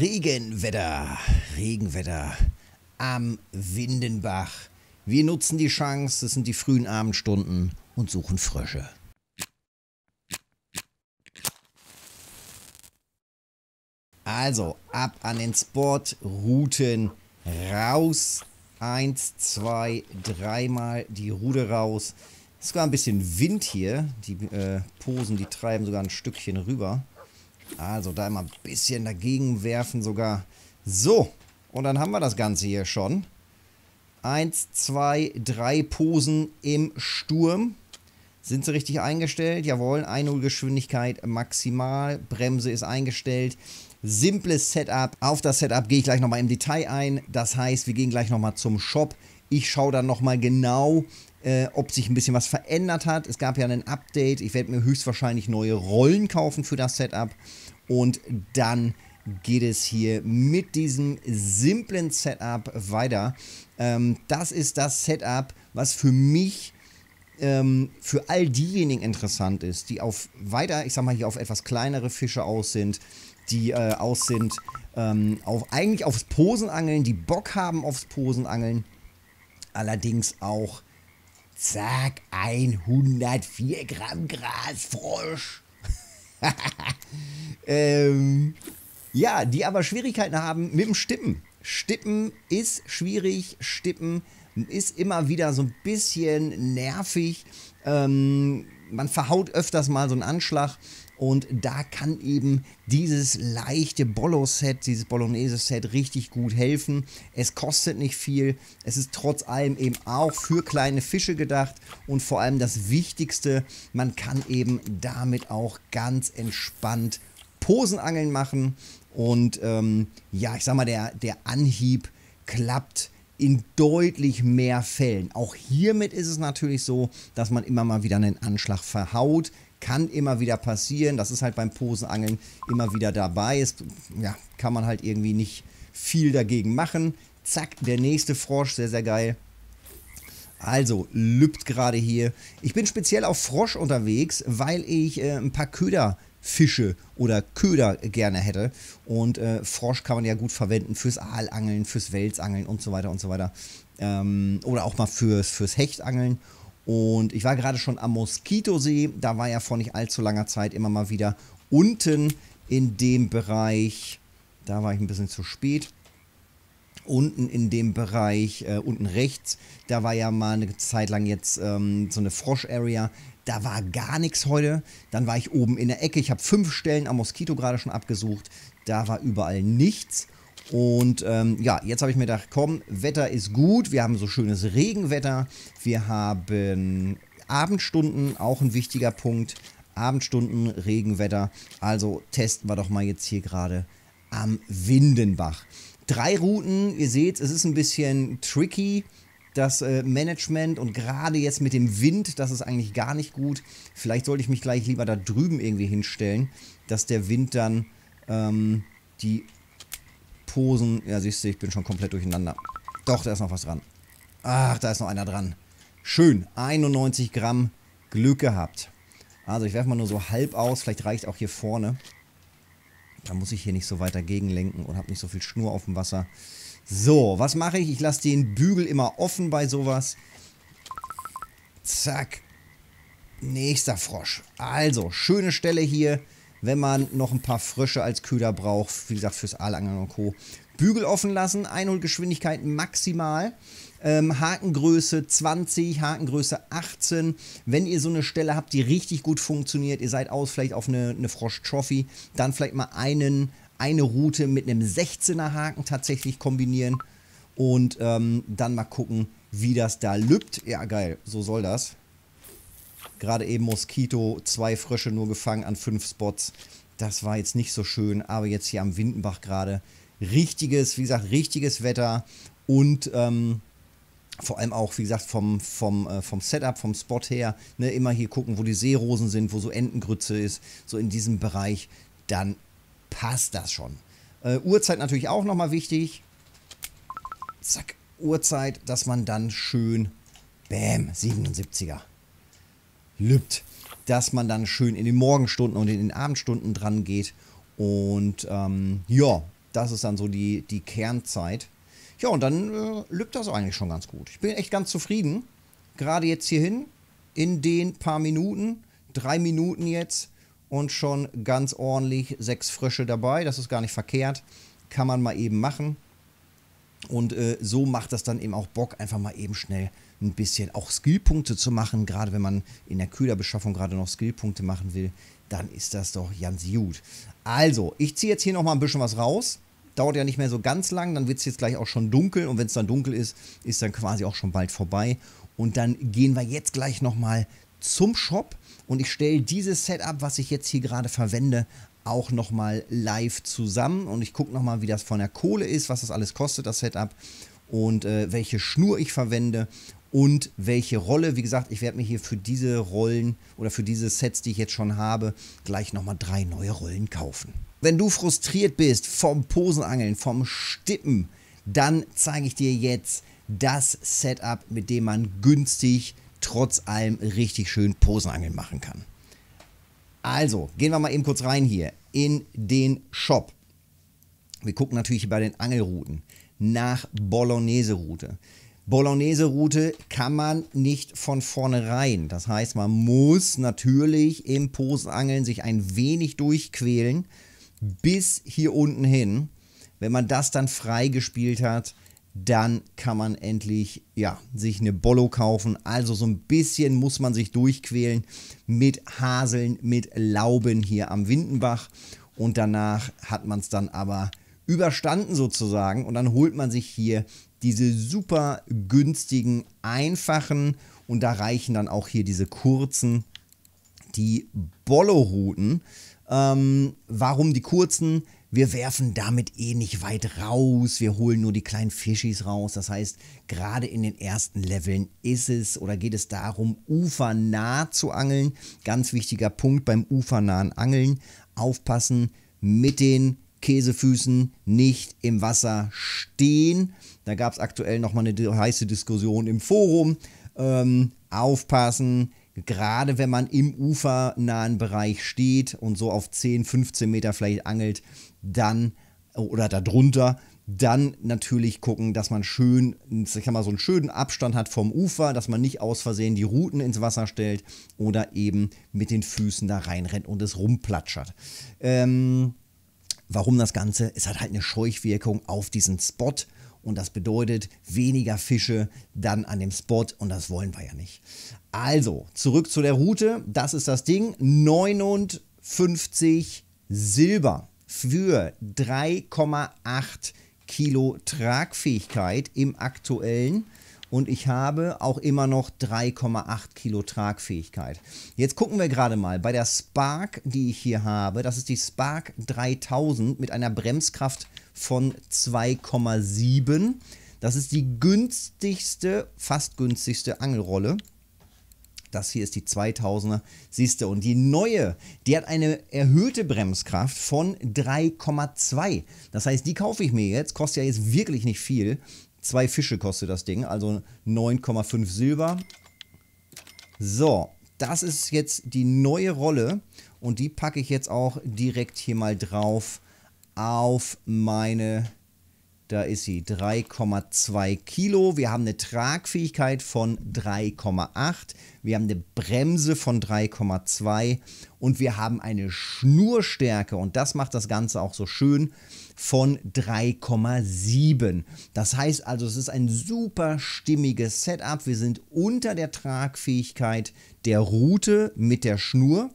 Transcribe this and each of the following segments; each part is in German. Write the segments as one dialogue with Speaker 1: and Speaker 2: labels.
Speaker 1: Regenwetter, Regenwetter am Windenbach. Wir nutzen die Chance, es sind die frühen Abendstunden und suchen Frösche. Also ab an den Sport, Routen raus. Eins, zwei, dreimal die Rude raus. Es ist sogar ein bisschen Wind hier. Die äh, Posen, die treiben sogar ein Stückchen rüber. Also da immer ein bisschen dagegen werfen sogar. So, und dann haben wir das Ganze hier schon. Eins, zwei, drei Posen im Sturm. Sind sie richtig eingestellt? Jawohl, 1-0 Geschwindigkeit maximal. Bremse ist eingestellt. Simples Setup. Auf das Setup gehe ich gleich nochmal im Detail ein. Das heißt, wir gehen gleich nochmal zum Shop ich schaue dann nochmal genau, äh, ob sich ein bisschen was verändert hat. Es gab ja ein Update. Ich werde mir höchstwahrscheinlich neue Rollen kaufen für das Setup. Und dann geht es hier mit diesem simplen Setup weiter. Ähm, das ist das Setup, was für mich ähm, für all diejenigen interessant ist, die auf weiter, ich sag mal hier auf etwas kleinere Fische aus sind, die äh, aus sind ähm, auf eigentlich aufs Posenangeln, die Bock haben aufs Posenangeln allerdings auch, zack, 104 Gramm Grasfrosch. ähm, ja, die aber Schwierigkeiten haben mit dem Stippen. Stippen ist schwierig, Stippen ist immer wieder so ein bisschen nervig. Ähm, man verhaut öfters mal so einen Anschlag und da kann eben dieses leichte Bollo-Set, dieses Bolognese-Set richtig gut helfen. Es kostet nicht viel. Es ist trotz allem eben auch für kleine Fische gedacht. Und vor allem das Wichtigste, man kann eben damit auch ganz entspannt Posenangeln machen. Und ähm, ja, ich sag mal, der, der Anhieb klappt in deutlich mehr Fällen. Auch hiermit ist es natürlich so, dass man immer mal wieder einen Anschlag verhaut. Kann immer wieder passieren. Das ist halt beim Posenangeln immer wieder dabei. Ist, ja, kann man halt irgendwie nicht viel dagegen machen. Zack, der nächste Frosch. Sehr, sehr geil. Also, lübt gerade hier. Ich bin speziell auf Frosch unterwegs, weil ich äh, ein paar Köder Fische oder Köder gerne hätte. Und äh, Frosch kann man ja gut verwenden fürs Aalangeln, fürs Welsangeln und so weiter und so weiter. Ähm, oder auch mal fürs, fürs Hechtangeln. Und ich war gerade schon am Moskitosee. Da war ja vor nicht allzu langer Zeit immer mal wieder unten in dem Bereich. Da war ich ein bisschen zu spät. Unten in dem Bereich, äh, unten rechts, da war ja mal eine Zeit lang jetzt ähm, so eine Frosch-Area. Da war gar nichts heute. Dann war ich oben in der Ecke. Ich habe fünf Stellen am Moskito gerade schon abgesucht. Da war überall nichts. Und ähm, ja, jetzt habe ich mir gedacht, komm, Wetter ist gut. Wir haben so schönes Regenwetter. Wir haben Abendstunden, auch ein wichtiger Punkt. Abendstunden, Regenwetter. Also testen wir doch mal jetzt hier gerade am Windenbach. Drei Routen, ihr seht, es ist ein bisschen tricky das äh, Management und gerade jetzt mit dem Wind, das ist eigentlich gar nicht gut. Vielleicht sollte ich mich gleich lieber da drüben irgendwie hinstellen, dass der Wind dann ähm, die Posen... Ja, siehst du, ich bin schon komplett durcheinander. Doch, da ist noch was dran. Ach, da ist noch einer dran. Schön, 91 Gramm Glück gehabt. Also ich werfe mal nur so halb aus, vielleicht reicht auch hier vorne. Da muss ich hier nicht so weit dagegen lenken und habe nicht so viel Schnur auf dem Wasser. So, was mache ich? Ich lasse den Bügel immer offen bei sowas. Zack. Nächster Frosch. Also, schöne Stelle hier, wenn man noch ein paar Frösche als Köder braucht. Wie gesagt, fürs Aalangeln und Co. Bügel offen lassen, Einholgeschwindigkeit maximal. Ähm, Hakengröße 20, Hakengröße 18. Wenn ihr so eine Stelle habt, die richtig gut funktioniert, ihr seid aus vielleicht auf eine, eine Frosch-Trophy, dann vielleicht mal einen, eine Route mit einem 16er Haken tatsächlich kombinieren und ähm, dann mal gucken, wie das da lübt. Ja, geil, so soll das. Gerade eben Moskito, zwei Frösche nur gefangen an fünf Spots. Das war jetzt nicht so schön, aber jetzt hier am Windenbach gerade richtiges, wie gesagt, richtiges Wetter und ähm, vor allem auch, wie gesagt, vom, vom, äh, vom Setup, vom Spot her, ne, immer hier gucken, wo die Seerosen sind, wo so Entengrütze ist, so in diesem Bereich, dann passt das schon. Äh, Uhrzeit natürlich auch nochmal wichtig. Zack, Uhrzeit, dass man dann schön, bäm, 77er, lübt. Dass man dann schön in den Morgenstunden und in den Abendstunden dran geht. Und ähm, ja, das ist dann so die, die Kernzeit. Ja, und dann äh, lübt das eigentlich schon ganz gut. Ich bin echt ganz zufrieden. Gerade jetzt hierhin, in den paar Minuten, drei Minuten jetzt, und schon ganz ordentlich sechs Frösche dabei. Das ist gar nicht verkehrt. Kann man mal eben machen. Und äh, so macht das dann eben auch Bock, einfach mal eben schnell ein bisschen auch Skillpunkte zu machen. Gerade wenn man in der Köderbeschaffung gerade noch Skillpunkte machen will, dann ist das doch ganz gut. Also, ich ziehe jetzt hier nochmal ein bisschen was raus. Dauert ja nicht mehr so ganz lang, dann wird es jetzt gleich auch schon dunkel. Und wenn es dann dunkel ist, ist dann quasi auch schon bald vorbei. Und dann gehen wir jetzt gleich nochmal zum Shop und ich stelle dieses Setup, was ich jetzt hier gerade verwende, auch nochmal live zusammen und ich gucke nochmal, wie das von der Kohle ist, was das alles kostet, das Setup und äh, welche Schnur ich verwende und welche Rolle. Wie gesagt, ich werde mir hier für diese Rollen oder für diese Sets, die ich jetzt schon habe, gleich nochmal drei neue Rollen kaufen. Wenn du frustriert bist vom Posenangeln, vom Stippen, dann zeige ich dir jetzt das Setup, mit dem man günstig trotz allem richtig schön Posenangeln machen kann. Also, gehen wir mal eben kurz rein hier in den Shop. Wir gucken natürlich bei den Angelrouten nach Bolognese-Route. Bolognese-Route kann man nicht von vornherein. Das heißt, man muss natürlich im Posenangeln sich ein wenig durchquälen bis hier unten hin. Wenn man das dann freigespielt hat, dann kann man endlich ja, sich eine Bollo kaufen. Also so ein bisschen muss man sich durchquälen mit Haseln, mit Lauben hier am Windenbach. Und danach hat man es dann aber überstanden sozusagen. Und dann holt man sich hier diese super günstigen, einfachen. Und da reichen dann auch hier diese kurzen, die Bollo-Routen. Ähm, warum die kurzen? Wir werfen damit eh nicht weit raus. Wir holen nur die kleinen Fischis raus. Das heißt, gerade in den ersten Leveln ist es oder geht es darum, ufernah zu angeln. Ganz wichtiger Punkt beim ufernahen Angeln. Aufpassen mit den Käsefüßen nicht im Wasser stehen. Da gab es aktuell nochmal eine heiße Diskussion im Forum. Ähm, aufpassen, gerade wenn man im ufernahen Bereich steht und so auf 10, 15 Meter vielleicht angelt, dann oder darunter, dann natürlich gucken, dass man schön, ich sag mal, so einen schönen Abstand hat vom Ufer, dass man nicht aus Versehen die Ruten ins Wasser stellt oder eben mit den Füßen da reinrennt und es rumplatschert. Ähm, warum das Ganze? Es hat halt eine Scheuchwirkung auf diesen Spot und das bedeutet weniger Fische dann an dem Spot und das wollen wir ja nicht. Also, zurück zu der Route, das ist das Ding, 59 Silber für 3,8 Kilo Tragfähigkeit im aktuellen und ich habe auch immer noch 3,8 Kilo Tragfähigkeit. Jetzt gucken wir gerade mal bei der Spark, die ich hier habe. Das ist die Spark 3000 mit einer Bremskraft von 2,7. Das ist die günstigste, fast günstigste Angelrolle das hier ist die 2000er, siehst du. Und die neue, die hat eine erhöhte Bremskraft von 3,2. Das heißt, die kaufe ich mir jetzt, kostet ja jetzt wirklich nicht viel. Zwei Fische kostet das Ding, also 9,5 Silber. So, das ist jetzt die neue Rolle und die packe ich jetzt auch direkt hier mal drauf auf meine da ist sie 3,2 Kilo. Wir haben eine Tragfähigkeit von 3,8. Wir haben eine Bremse von 3,2. Und wir haben eine Schnurstärke. Und das macht das Ganze auch so schön von 3,7. Das heißt also, es ist ein super stimmiges Setup. Wir sind unter der Tragfähigkeit der Route mit der Schnur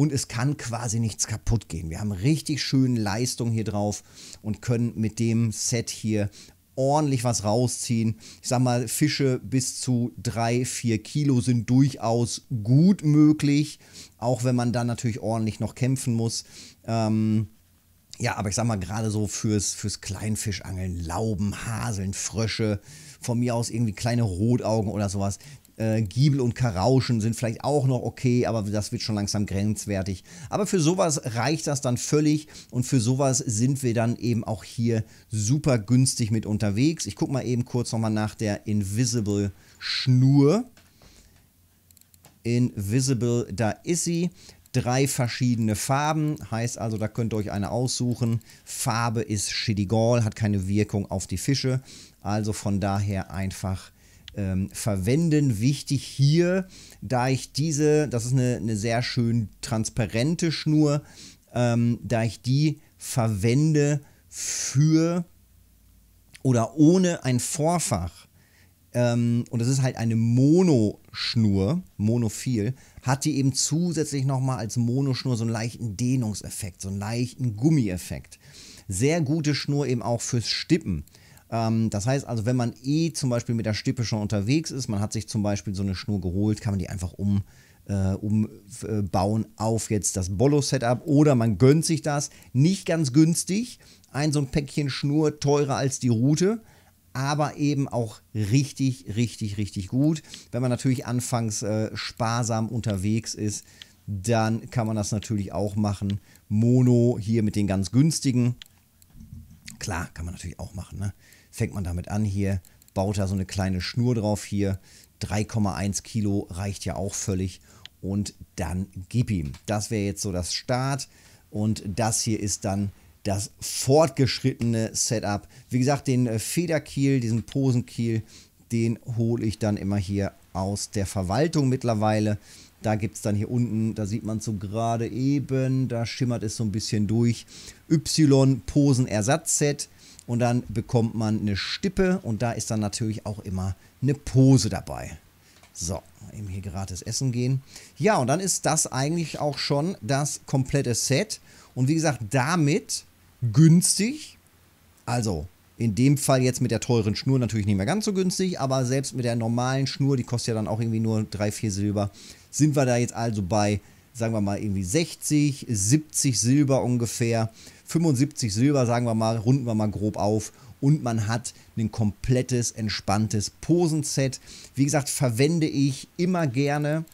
Speaker 1: und es kann quasi nichts kaputt gehen. Wir haben richtig schön Leistung hier drauf und können mit dem Set hier ordentlich was rausziehen. Ich sag mal, Fische bis zu 3, 4 Kilo sind durchaus gut möglich, auch wenn man dann natürlich ordentlich noch kämpfen muss. Ähm, ja, aber ich sag mal, gerade so fürs, fürs Kleinfischangeln, Lauben, Haseln, Frösche, von mir aus irgendwie kleine Rotaugen oder sowas. Äh, Giebel und Karauschen sind vielleicht auch noch okay, aber das wird schon langsam grenzwertig. Aber für sowas reicht das dann völlig und für sowas sind wir dann eben auch hier super günstig mit unterwegs. Ich guck mal eben kurz nochmal nach der Invisible Schnur. Invisible, da ist sie drei verschiedene Farben. Heißt also, da könnt ihr euch eine aussuchen. Farbe ist Schädigol, hat keine Wirkung auf die Fische. Also von daher einfach ähm, verwenden. Wichtig hier, da ich diese, das ist eine, eine sehr schön transparente Schnur, ähm, da ich die verwende für oder ohne ein Vorfach ähm, und es ist halt eine Monoschnur, monophil, hat die eben zusätzlich nochmal als Monoschnur so einen leichten Dehnungseffekt, so einen leichten Gummieffekt. Sehr gute Schnur eben auch fürs Stippen. Ähm, das heißt also, wenn man eh zum Beispiel mit der Stippe schon unterwegs ist, man hat sich zum Beispiel so eine Schnur geholt, kann man die einfach um äh, umbauen äh, auf jetzt das Bolo-Setup oder man gönnt sich das. Nicht ganz günstig. Ein so ein Päckchen Schnur teurer als die Route aber eben auch richtig, richtig, richtig gut. Wenn man natürlich anfangs äh, sparsam unterwegs ist, dann kann man das natürlich auch machen. Mono hier mit den ganz günstigen. Klar, kann man natürlich auch machen. Ne? Fängt man damit an hier, baut da so eine kleine Schnur drauf hier. 3,1 Kilo reicht ja auch völlig. Und dann gib ihm. Das wäre jetzt so das Start. Und das hier ist dann das fortgeschrittene Setup. Wie gesagt, den äh, Federkiel, diesen Posenkiel, den hole ich dann immer hier aus der Verwaltung mittlerweile. Da gibt es dann hier unten, da sieht man es so gerade eben, da schimmert es so ein bisschen durch. Y-Posen-Ersatzset und dann bekommt man eine Stippe und da ist dann natürlich auch immer eine Pose dabei. So, eben hier gratis essen gehen. Ja, und dann ist das eigentlich auch schon das komplette Set. Und wie gesagt, damit günstig. Also in dem Fall jetzt mit der teuren Schnur natürlich nicht mehr ganz so günstig, aber selbst mit der normalen Schnur, die kostet ja dann auch irgendwie nur 3, 4 Silber, sind wir da jetzt also bei, sagen wir mal, irgendwie 60, 70 Silber ungefähr. 75 Silber, sagen wir mal, runden wir mal grob auf und man hat ein komplettes, entspanntes Posenset. Wie gesagt, verwende ich immer gerne.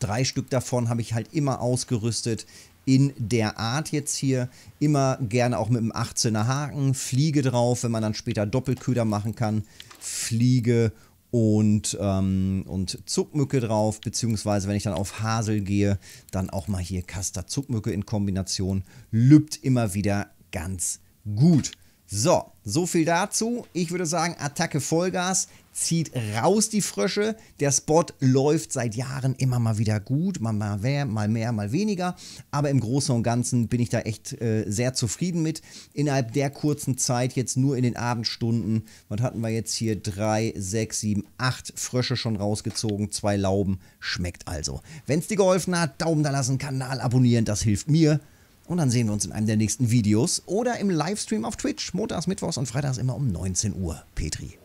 Speaker 1: Drei Stück davon habe ich halt immer ausgerüstet in der Art jetzt hier. Immer gerne auch mit einem 18er Haken, Fliege drauf, wenn man dann später Doppelköder machen kann. Fliege und, ähm, und Zuckmücke drauf, beziehungsweise wenn ich dann auf Hasel gehe, dann auch mal hier Kaster Zuckmücke in Kombination. Lübt immer wieder ganz gut. So, so viel dazu. Ich würde sagen, Attacke Vollgas zieht raus die Frösche. Der Spot läuft seit Jahren immer mal wieder gut, mal mehr, mal mehr, mal weniger. Aber im Großen und Ganzen bin ich da echt äh, sehr zufrieden mit. Innerhalb der kurzen Zeit, jetzt nur in den Abendstunden, was hatten wir jetzt hier? Drei, sechs, sieben, acht Frösche schon rausgezogen, zwei Lauben. Schmeckt also. Wenn es dir geholfen hat, Daumen da lassen, Kanal abonnieren, das hilft mir. Und dann sehen wir uns in einem der nächsten Videos oder im Livestream auf Twitch, montags, mittwochs und freitags immer um 19 Uhr. Petri.